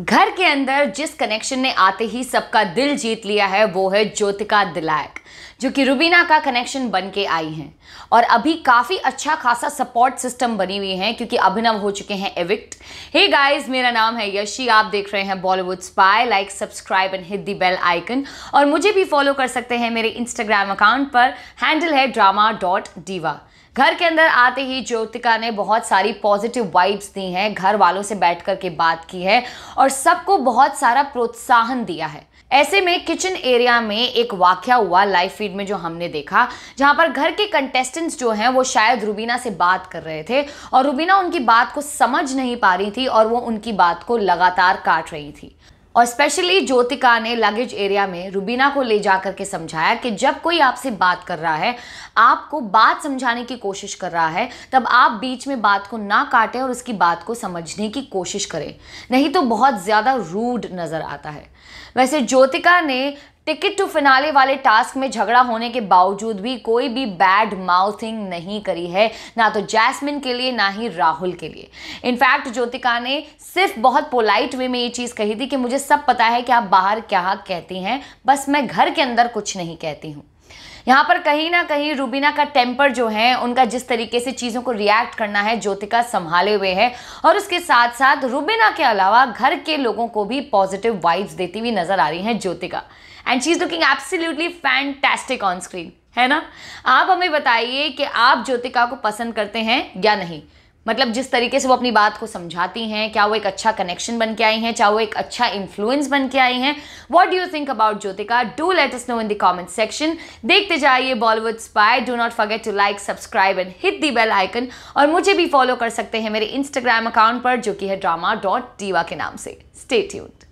घर के अंदर जिस कनेक्शन ने आते ही सबका दिल जीत लिया है वो है ज्योतिका दिलायक जो कि रुबीना का कनेक्शन बन के आई हैं और अभी काफ़ी अच्छा खासा सपोर्ट सिस्टम बनी हुई है क्योंकि अभिनव हो चुके हैं एविक्ट हे गाइस मेरा नाम है यशी आप देख रहे हैं Bollywood spy like subscribe and hit the bell icon और मुझे भी फॉलो कर सकते हैं मेरे इंस्टाग्राम अकाउंट पर हैंडल है ड्रामा डॉट डीवा घर के अंदर आते ही ज्योतिका ने बहुत सारी पॉजिटिव वाइब्स दी हैं घर वालों से बैठ कर के बात की है और सबको बहुत सारा प्रोत्साहन दिया है ऐसे में किचन एरिया में एक वाक्य हुआ लाइव फीड में जो हमने देखा जहां पर घर के कंटेस्टेंट्स जो हैं वो शायद रुबीना से बात कर रहे थे और रुबीना उनकी बात को समझ नहीं पा रही थी और वो उनकी बात को लगातार काट रही थी और स्पेशली ज्योतिका ने लगेज एरिया में रुबीना को ले जा करके समझाया कि जब कोई आपसे बात कर रहा है आपको बात समझाने की कोशिश कर रहा है तब आप बीच में बात को ना काटें और उसकी बात को समझने की कोशिश करें नहीं तो बहुत ज़्यादा रूड नज़र आता है वैसे ज्योतिका ने टिकट टू फिनाले वाले टास्क में झगड़ा होने के बावजूद भी कोई भी बैड माउथिंग नहीं करी है ना तो जैस्मिन के लिए ना ही राहुल के लिए इनफैक्ट ज्योतिका ने सिर्फ बहुत पोलाइट वे में ये चीज़ कही थी कि मुझे सब पता है कि आप बाहर क्या कहती हैं बस मैं घर के अंदर कुछ नहीं कहती हूँ यहाँ पर कहीं ना कहीं रूबीना का टेम्पर जो है उनका जिस तरीके से चीज़ों को रिएक्ट करना है ज्योतिका संभाले हुए है और उसके साथ साथ रूबीना के अलावा घर के लोगों को भी पॉजिटिव वाइब्स देती हुई नजर आ रही हैं Jyotika and she is looking absolutely fantastic on screen है ना आप हमें बताइए कि आप ज्योतिका को पसंद करते हैं या नहीं मतलब जिस तरीके से वो अपनी बात को समझाती हैं क्या वो एक अच्छा कनेक्शन बन के आई हैं चाहे वो एक अच्छा इन्फ्लुएंस बन के आई हैं what do you think about Jyotika do let us know in the comment section देखते जाइए Bollywood spy do not forget to like subscribe and hit the bell icon और मुझे भी फॉलो कर सकते हैं मेरे इंस्टाग्राम अकाउंट पर जो कि है ड्रामा डॉट डीवा के नाम से स्टे